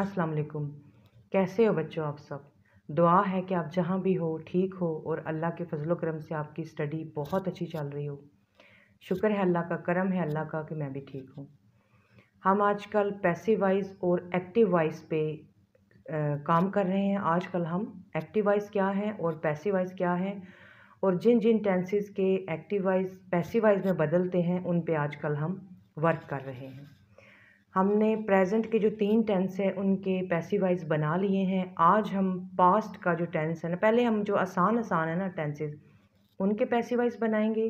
अस्सलाम वालेकुम कैसे हो बच्चों आप सब दुआ है कि आप जहाँ भी हो ठीक हो और अल्लाह के फजल करम से आपकी स्टडी बहुत अच्छी चल रही हो शुक्र है अल्लाह का करम है अल्लाह का कि मैं भी ठीक हूँ हम आजकल पैसिव वाइज और एक्टिव वाइज पे आ, काम कर रहे हैं आजकल हम एक्टिव वाइज क्या हैं और पैसिव वाइज क्या हैं और जिन जिन टेंसेस के एक्टिव वाइज पैसिव वाइज में बदलते हैं उन पे आजकल हम वर्क कर रहे हैं हमने प्रेजेंट के जो तीन टेंस हैं उनके पैसिव बना लिए हैं आज हम पास्ट का जो टेंस है ना पहले हम जो आसान आसान है ना टेंसेज उनके पैसिव वॉइस बनाएंगे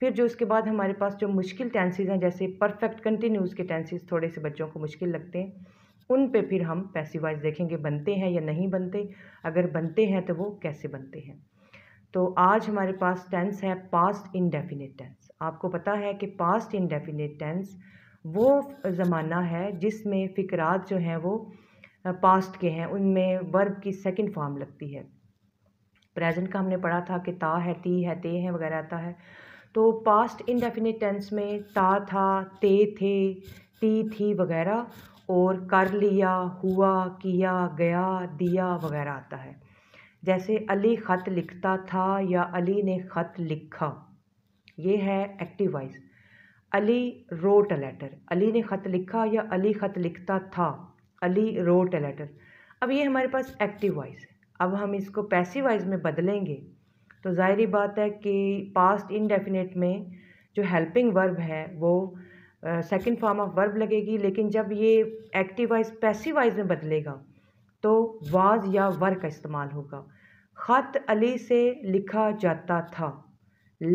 फिर जो उसके बाद हमारे पास जो मुश्किल टेंसेज हैं जैसे परफेक्ट कंटिन्यूज़ के टेंसेज थोड़े से बच्चों को मुश्किल लगते हैं उन पे फिर हम पैसिव देखेंगे बनते हैं या नहीं बनते अगर बनते हैं तो वो कैसे बनते हैं तो आज हमारे पास टेंस है पास्ट इनडेफिनेट टेंस आपको पता है कि पास्ट इनडेफिनेट टेंस वो ज़माना है जिसमें फ़क़रात जो हैं वो पास्ट के हैं उनमें वर्ब की सेकंड फॉर्म लगती है प्रेजेंट का हमने पढ़ा था कि ता है ती है ते है वगैरह आता है तो पास्ट इनडेफिनिट टेंस में ता था ते थे ती थी वगैरह और कर लिया हुआ किया गया दिया वगैरह आता है जैसे अली ख़त लिखता था या अली ने ख़त लिखा ये है active voice Ali wrote a letter Ali ने ख़त लिखा या अली ख़त लिखता था अली रोट अ लेटर अब ये हमारे पास एक्टिव वॉइस है अब हम इसको पैसिव वॉइस में बदलेंगे तो ज़ाहरी बात है कि पास्ट इनडेफिनेट में जो हेल्पिंग वर्ब है वो सेकंड फॉर्म ऑफ वर्ब लगेगी लेकिन जब ये एक्टिव वॉइस पैसिव वॉइस में बदलेगा तो वाज या वर का इस्तेमाल होगा ख़त अली से लिखा जाता था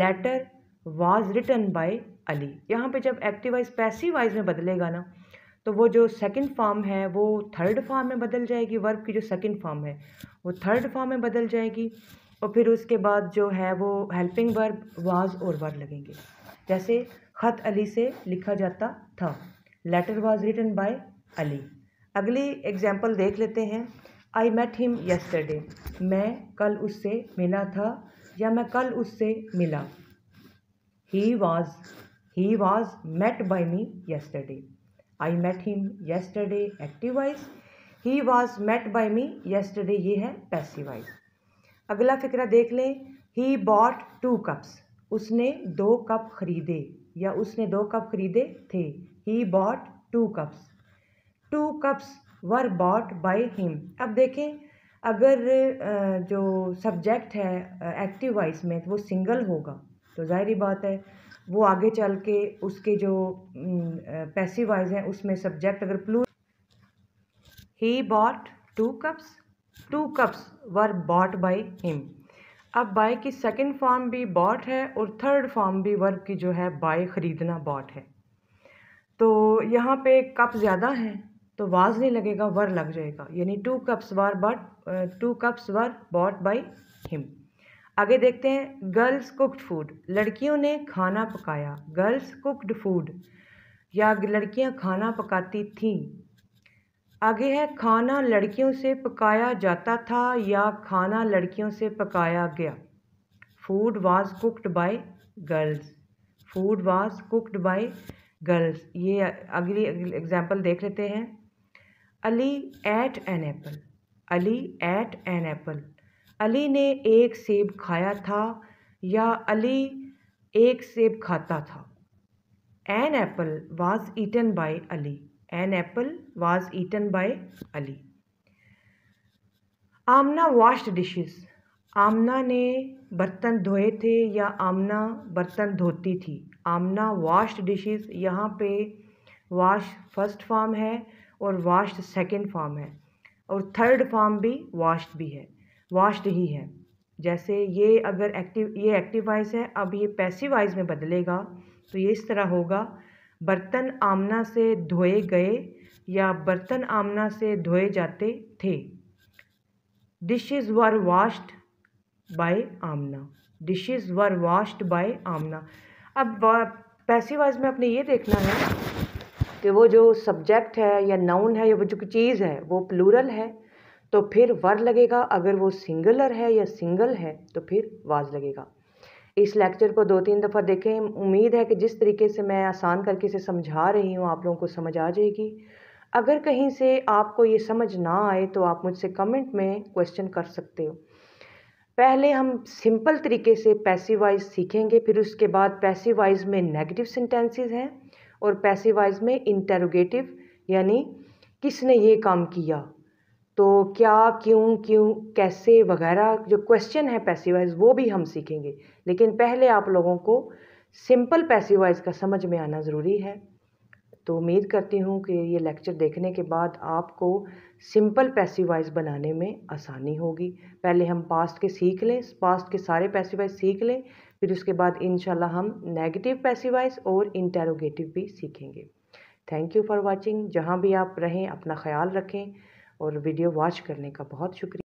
letter was written by Ali यहाँ पे जब एक्टिव वाइज पैसिव वाइज में बदलेगा ना तो वो जो सेकंड फॉर्म है वो थर्ड फॉर्म में बदल जाएगी वर्ब की जो सेकंड फॉर्म है वो थर्ड फॉर्म में बदल जाएगी और फिर उसके बाद जो है वो हेल्पिंग वर्ब वाज और वर्ब लगेंगे जैसे ख़त अली से लिखा जाता था letter was written by Ali अगली एग्जाम्पल देख लेते हैं आई मेट हिम यस्टरडे मैं कल उससे मिला था या मैं कल उससे मिला he was he was met by me yesterday I met him yesterday active voice he was met by me me ये है passive अगला फिक्रा देख लें ही बॉट टू कप्स उसने दो कप खरीदे या उसने दो कप खरीदे थे he bought two cups two cups were bought by him अब देखें अगर जो सब्जेक्ट है एक्टिव वाइस में तो वो सिंगल होगा तो जाहिर बात है वो आगे चल के उसके जो पैसिव वाइज हैं उसमें सब्जेक्ट अगर प्लू he bought two cups two cups were bought by him अब बाय की सेकेंड फॉर्म भी बॉट है और थर्ड फॉर्म भी वर्ब की जो है बाय ख़रीदना बॉट है तो यहाँ पे कप ज़्यादा है तो वाज नहीं लगेगा वर लग जाएगा यानी two cups were but two cups were bought by him आगे देखते हैं गर्ल्स कुक्ड फूड लड़कियों ने खाना पकाया गर्ल्स कुक्ड फूड या लड़कियां खाना पकाती थीं आगे है खाना लड़कियों से पकाया जाता था या खाना लड़कियों से पकाया गया food was cooked by girls food was cooked by girls ये अगली एग्जांपल देख लेते हैं Ali ate an apple Ali ate an apple Ali ने एक सेब खाया था या अली एक सेब खाता था an apple was eaten by Ali an apple was eaten by Ali Amna washed dishes Amna ने बर्तन धोए थे या आमना बर्तन धोती थी आमना वाश्ड डिशेस यहाँ पे वाश फर्स्ट फॉर्म है और वाश्ड सेकंड फॉर्म है और थर्ड फॉर्म भी वाश्ड भी है वॉश्ड ही है जैसे ये अगर एक्टिव ये एक्टिव है अब ये पैसिव में बदलेगा तो ये इस तरह होगा बर्तन आमना से धोए गए या बर्तन आमना से धोए जाते थे dishes were washed by Amna dishes were washed by Amna अब पैसिव में आपने ये देखना है कि वो जो सब्जेक्ट है या नाउन है या वो जो चीज़ है वो प्लूरल है तो फिर वर लगेगा अगर वो सिंगुलर है या सिंगल है तो फिर वाज लगेगा इस लेक्चर को दो तीन दफ़ा देखें उम्मीद है कि जिस तरीके से मैं आसान करके इसे समझा रही हूँ आप लोगों को समझ आ जाएगी अगर कहीं से आपको ये समझ ना आए तो आप मुझसे कमेंट में क्वेश्चन कर सकते हो पहले हम सिंपल तरीके से वाइज सीखेंगे फिर उसके बाद वाइज में नेगेटिव सेंटेंसेस हैं और वाइज में इंटेरोगेटिव यानी किसने ये काम किया तो क्या क्यों क्यों कैसे वगैरह जो क्वेश्चन है पैसिव वो भी हम सीखेंगे लेकिन पहले आप लोगों को सिंपल पैसिव का समझ में आना ज़रूरी है तो उम्मीद करती हूँ कि ये लेक्चर देखने के बाद आपको सिंपल पैसिव बनाने में आसानी होगी पहले हम पास्ट के सीख लें पास्ट के सारे पैसिव सीख लें फिर उसके बाद इन हम नेगेटिव पैसिव और इंटेरोगेटिव भी सीखेंगे थैंक यू फॉर वॉचिंग जहाँ भी आप रहें अपना ख्याल रखें और वीडियो वॉच करने का बहुत शुक्रिया